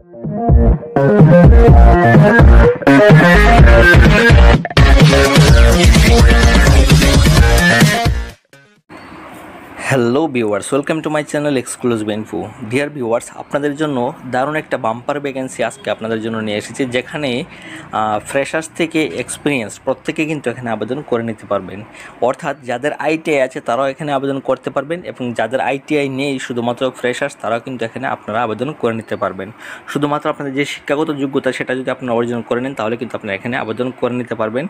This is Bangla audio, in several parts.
Thank you. Hello viewers welcome to my channel exclusive info dear viewers আপনাদের জন্য দারুণ একটা বাম্পার ভ্যাকেন্সি আজকে আপনাদের জন্য নিয়ে এসেছি যেখানে ফ্রেশার্স থেকে এক্সপিরিয়েন্স প্রত্যেকে কিন্তু এখানে আবেদন করে নিতে পারবেন অর্থাৎ যাদের আইটিআই আছে তারাও এখানে আবেদন করতে পারবেন এবং যাদের আইটিআই নেই শুধুমাত্র ফ্রেশার্স তারাও কিন্তু এখানে আপনারা আবেদন করে নিতে পারবেন শুধুমাত্র আপনাদের যে শিক্ষাগত যোগ্যতা সেটা যদি আপনারা অর্জন করে নেন তাহলে কিন্তু আপনারা এখানে আবেদন করে নিতে পারবেন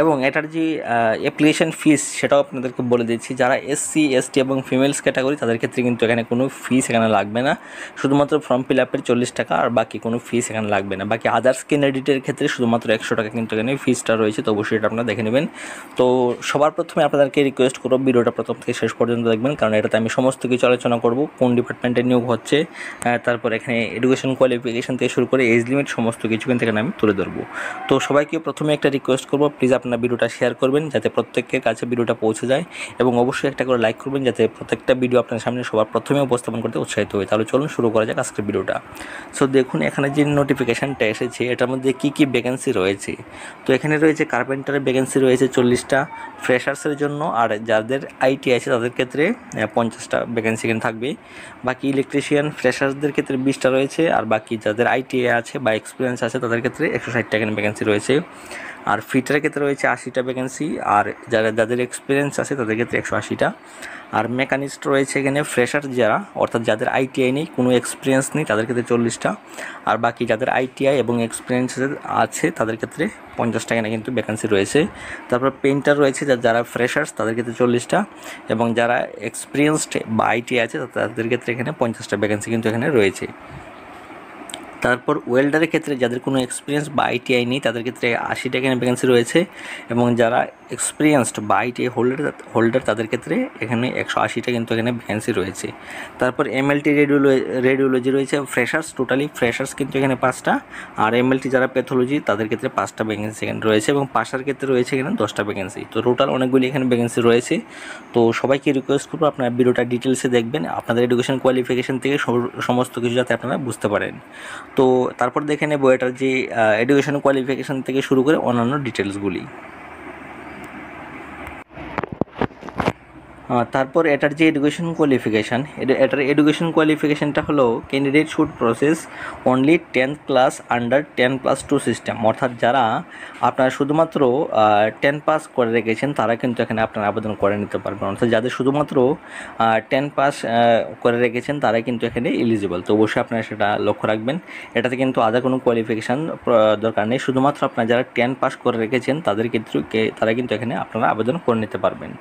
এবং এটার যে অ্যাপ্লিকেশন ফিস সেটাও আপনাদেরকে বলে দিচ্ছি যারা এসসি এসটি এবং এবং ফিমেলস ক্যাটাগরি তাদের ক্ষেত্রে কিন্তু এখানে কোনো ফি এখানে লাগবে না শুধুমাত্র ফর্ম ফিল আপের চল্লিশ টাকা আর বাকি কোনো ফি এখানে লাগবে না বাকি আদার্স ক্যান্ডিডেটের ক্ষেত্রে শুধুমাত্র একশো টাকা কিন্তু এখানে ফিসটা রয়েছে তো অবশ্যই এটা আপনারা দেখে নেবেন তো সবার প্রথমে আপনাদেরকে রিকোয়েস্ট করবো ভিডিওটা প্রথম থেকে শেষ পর্যন্ত দেখবেন কারণ এটাতে আমি সমস্ত কিছু আলোচনা করব কোন ডিপার্টমেন্টে নিয়োগ হচ্ছে তারপর এখানে এডুকেশন কোয়ালিফিকেশান থেকে শুরু করে এজ লিমিট সমস্ত কিছু কিন্তু এখানে আমি তুলে ধরবো তো সবাইকে প্রথমে একটা রিকোয়েস্ট করবো প্লিজ আপনারা ভিডিওটা শেয়ার করবেন যাতে প্রত্যেকের কাছে ভিডিওটা পৌঁছে যায় এবং অবশ্যই একটা করে লাইক করবেন যাতে প্রত্যেকটা ভিডিও আপনার সামনে সবার প্রথমে উপস্থাপন করতে উৎসাহিত হই তাহলে চলুন শুরু করা যাক আজকের ভিডিওটা সো দেখুন এখানে যে নোটিফিকেশানটা এসেছে এটার মধ্যে কি কি ভ্যাকেন্সি রয়েছে তো এখানে রয়েছে কার্পেন্টারের ভ্যাকেন্সি রয়েছে চল্লিশটা ফ্রেশার্সের জন্য আর যাদের আইটি আছে তাদের ক্ষেত্রে পঞ্চাশটা ভ্যাকেন্সি এখানে থাকবে বাকি ইলেকট্রিশিয়ান ফ্রেশার্সদের ক্ষেত্রে বিশটা রয়েছে আর বাকি যাদের আইটিআই আছে বা এক্সপিরিয়েন্স আছে তাদের ক্ষেত্রে একশো ষাটটা এখানে ভ্যাকেন্সি রয়েছে আর ফিটারের ক্ষেত্রে রয়েছে আশিটা ভ্যাকেন্সি আর যারা যাদের এক্সপিরিয়েন্স আছে তাদের ক্ষেত্রে একশো আশিটা আর মেকানিস্ট রয়েছে এখানে ফ্রেশার যারা অর্থাৎ যাদের আইটিআই নেই কোনো এক্সপিরিয়েন্স নেই তাদের ক্ষেত্রে চল্লিশটা আর বাকি যাদের আইটিআই এবং এক্সপিরিয়েন্স আছে তাদের ক্ষেত্রে পঞ্চাশটা এখানে কিন্তু ভ্যাকেন্সি রয়েছে তারপর পেন্টার রয়েছে যারা ফ্রেশার্স তাদের ক্ষেত্রে চল্লিশটা এবং যারা এক্সপিরিয়েন্সড বা আইটিআই আছে তাদের ক্ষেত্রে এখানে পঞ্চাশটা ভ্যাকেন্সি কিন্তু এখানে রয়েছে তারপর ওয়েল্ডারের ক্ষেত্রে যাদের কোনো এক্সপিরিয়েন্স বা আইটিআই নেই তাদের ক্ষেত্রে আশিটা এখানে ভ্যাকেন্সি রয়েছে এবং যারা এক্সপিরিয়েন্সড বা আইটিআই হোল্ডার হোল্ডার তাদের ক্ষেত্রে এখানে একশো আশিটা কিন্তু এখানে ভ্যাকেন্সি রয়েছে তারপর এমএলটি রেডিওলো রেডিওলজি রয়েছে ফ্রেশার্স টোটালি ফ্রেশার্স কিন্তু এখানে পাঁচটা আর এমএলটি যারা প্যাথোলজি তাদের ক্ষেত্রে পাঁচটা ভ্যাকেন্সি এখানে রয়েছে এবং পাশার ক্ষেত্রে রয়েছে এখানে দশটা ভ্যাকেন্সি তো টোটাল অনেকগুলি এখানে ভ্যাকেন্সি রয়েছে তো সবাইকে রিকোয়েস্ট করবো আপনার ভিডিওটা ডিটেলসে দেখবেন আপনাদের এডুকেশন কোয়ালিফিকেশন থেকে সমস্ত কিছু যাতে আপনারা বুঝতে পারেন তো তারপর দেখে নেবো এটার যে এডুকেশন কোয়ালিফিকেশান থেকে শুরু করে অন্যান্য ডিটেলসগুলি তারপর এটার যে এডুকেশন কোয়ালিফিকেশান এটার এডুকেশন কোয়ালিফিকেশানটা হলো candidate should possess only tenth class under ten plus two system অর্থাৎ যারা আপনারা শুধুমাত্র টেন পাস করে রেখেছেন তারা কিন্তু এখানে আপনার আবেদন করে নিতে পারবেন অর্থাৎ যাদের শুধুমাত্র টেন পাস করে রেখেছেন তারা কিন্তু এখানে এলিজিবল তো অবশ্যই আপনারা সেটা লক্ষ্য রাখবেন এটাতে কিন্তু আদার কোনো কোয়ালিফিকেশান দরকার নেই শুধুমাত্র আপনারা যারা টেন পাস করে রেখেছেন তাদের ক্ষেত্রে তারা কিন্তু এখানে আপনারা আবেদন করে নিতে পারবেন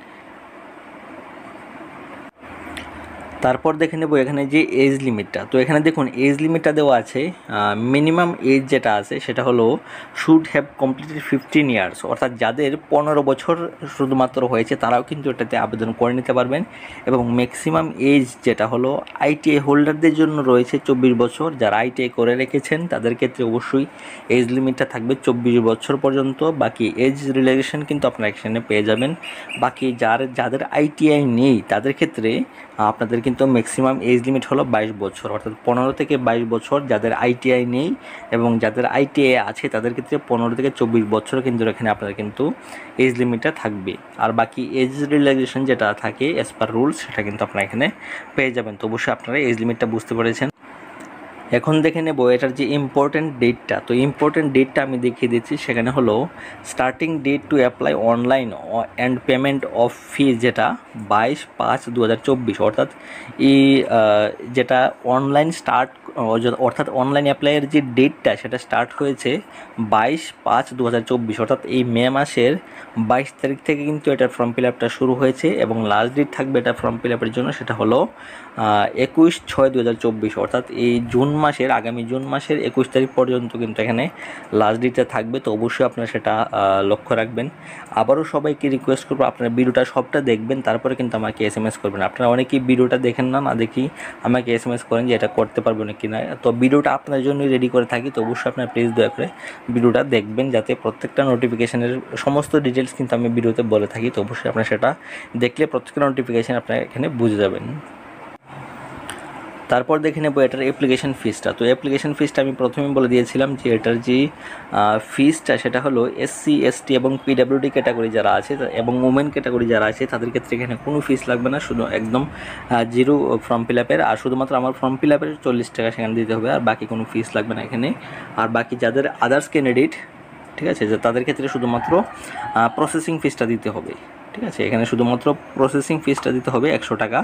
তারপর দেখে নেব এখানে যে এজ লিমিটটা তো এখানে দেখুন এজ লিমিটটা দেওয়া আছে মিনিমাম এজ যেটা আছে সেটা হলো should have completed fifteen years অর্থাৎ যাদের পনেরো বছর শুধুমাত্র হয়েছে তারাও কিন্তু এটাতে আবেদন করে নিতে পারবেন এবং ম্যাক্সিমাম এজ যেটা হলো আইটিআই হোল্ডারদের জন্য রয়েছে চব্বিশ বছর যারা আইটিআই করে রেখেছেন তাদের ক্ষেত্রে অবশ্যই এজ লিমিটটা থাকবে চব্বিশ বছর পর্যন্ত বাকি এজ রিলেশন কিন্তু আপনারা এখানে পেয়ে যাবেন বাকি যার যাদের আইটিআই নেই তাদের ক্ষেত্রে আপনাদেরকে কিন্তু ম্যাক্সিমাম এজ লিমিট হলো বাইশ বছর অর্থাৎ পনেরো থেকে বাইশ বছর যাদের আইটিআই নেই এবং যাদের আইটিআই আছে তাদের ক্ষেত্রে পনেরো থেকে চব্বিশ বছর কিন্তু এখানে আপনার কিন্তু এজ লিমিটটা থাকবে আর বাকি এজ রিল্যাক্সেশন যেটা থাকে অ্যাজ পার রুলস সেটা কিন্তু আপনারা এখানে পেয়ে যাবেন তো অবশ্যই আপনারা এজ লিমিটটা বুঝতে পেরেছেন এখন দেখে নেব এটার যে ইম্পর্টেন্ট ডেটটা তো ইম্পর্টেন্ট ডেটটা আমি দেখিয়ে দিচ্ছি সেখানে হলো starting date to apply online and payment of fee যেটা বাইশ পাঁচ দু অর্থাৎ এই যেটা অনলাইন স্টার্ট অর্থাৎ অনলাইন অ্যাপ্লাইয়ের যে ডেটটা সেটা স্টার্ট হয়েছে বাইশ পাঁচ দু অর্থাৎ এই মে মাসের বাইশ তারিখ থেকে কিন্তু এটার ফর্ম ফিল আপটা শুরু হয়েছে এবং লাস্ট ডেট থাকবে এটা ফর্ম ফিল আপের জন্য সেটা হলো একুশ ছয় দু অর্থাৎ এই জুন মাসের আগামী জুন মাসের একুশ তারিখ পর্যন্ত কিন্তু এখানে লাস্ট ডেটে থাকবে তো অবশ্যই আপনারা সেটা লক্ষ্য রাখবেন আবারও সবাইকে রিকোয়েস্ট করবো আপনারা ভিডিওটা সবটা দেখবেন তারপরে কিন্তু আমাকে এস এম এস করবেন আপনারা অনেকেই ভিডিওটা দেখেন না না দেখি আমাকে এস এম এস করেন যে এটা করতে পারবো না না তো ভিডিওটা আপনার জন্যই রেডি করে থাকি তো অবশ্যই আপনারা প্লিজ দয়া করে ভিডিওটা দেখবেন যাতে প্রত্যেকটা নোটিফিকেশানের সমস্ত ডিটেলস কিন্তু আমি ভিডিওতে বলে থাকি তো অবশ্যই আপনারা সেটা দেখলে প্রত্যেকটা নোটিফিকেশান আপনারা এখানে বুঝে যাবেন তারপর দেখে নেব এটার অ্যাপ্লিকেশন ফিসটা তো অ্যাপ্লিকেশান ফিসটা আমি প্রথমে বলে দিয়েছিলাম যে এটার যে ফিসটা সেটা হলো এসসি এসটি এবং পিডাব্লিউডি ক্যাটাগরি যারা আছে এবং ওমেন ক্যাটাগরি যারা আছে তাদের ক্ষেত্রে এখানে কোনো ফিস লাগবে না শুধু একদম জিরো ফর্ম ফিল আপের আর শুধুমাত্র আমার ফর্ম ফিল আপের চল্লিশ টাকা সেখানে দিতে হবে আর বাকি কোনো ফিস লাগবে না এখানে আর বাকি যাদের আদার্স ক্যান্ডিডেট ঠিক আছে যে তাদের ক্ষেত্রে শুধুমাত্র প্রসেসিং ফিসটা দিতে হবে ঠিক আছে এখানে শুধুমাত্র প্রসেসিং ফিসটা দিতে হবে একশো টাকা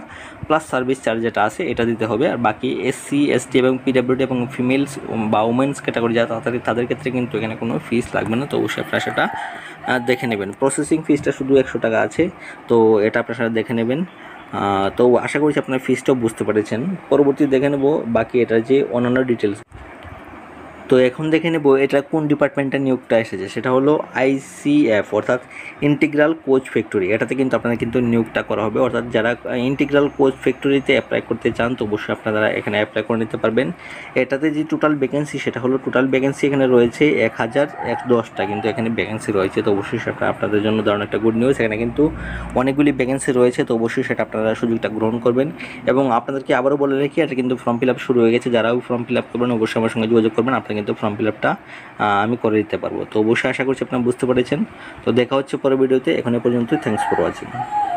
প্লাস সার্ভিস চার্জ যেটা আছে এটা দিতে হবে আর বাকি এসসি এসটি এবং পিডাব্লিউডি এবং ফিমেলস বা উমেন্স ক্যাটাগরি যা তাড়াতাড়ি তাদের ক্ষেত্রে কিন্তু এখানে কোনো ফিস লাগবে না তো অবশ্যই আপনারা সেটা দেখে নেবেন প্রসেসিং ফিসটা শুধু একশো টাকা আছে তো এটা আপনারা দেখে নেবেন তো আশা করছি আপনার ফিসটাও বুঝতে পেরেছেন পরবর্তী দেখে নেব বাকি এটার যে অন্যান্য ডিটেলস তো এখন দেখে নেব এটা কোন ডিপার্টমেন্টের নিয়োগটা এসেছে সেটা হলো আইসিএফ অর্থাৎ ইন্টিগ্রাল কোচ ফ্যাক্টরি এটাতে কিন্তু আপনারা কিন্তু নিয়োগটা করা হবে অর্থাৎ যারা ইন্টিগ্রাল কোচ ফ্যাক্টরিতে অ্যাপ্লাই করতে চান তো অবশ্যই আপনারা এখানে অ্যাপ্লাই করে নিতে পারবেন এটাতে যে টোটাল ভ্যাকেন্সি সেটা হলো টোটাল ভ্যাকেন্সি এখানে রয়েছে এক হাজার এক দশটা কিন্তু এখানে ভ্যাকেন্সি রয়েছে তো অবশ্যই সেটা আপনাদের জন্য দারুণ একটা গুড নিউজ এখানে কিন্তু অনেকগুলি ভ্যাকেন্সি রয়েছে তো অবশ্যই সেটা আপনারা সুযোগটা গ্রহণ করবেন এবং আপনাদেরকে আবারও বলে রাখি এটা কিন্তু ফর্ম ফিল আপ শুরু হয়ে গেছে যারাও ফর্ম ফিল আপ করবেন অবশ্যই আমার সঙ্গে যোগাযোগ করবেন আপনারা কিন্তু ফর্ম ফিল আপটা আমি করে দিতে পারবো তো অবশ্যই আশা করছি আপনারা বুঝতে পেরেছেন তো দেখা হচ্ছে পরের ভিডিওতে এখানে পর্যন্তই থ্যাংকস ফর ওয়াচিং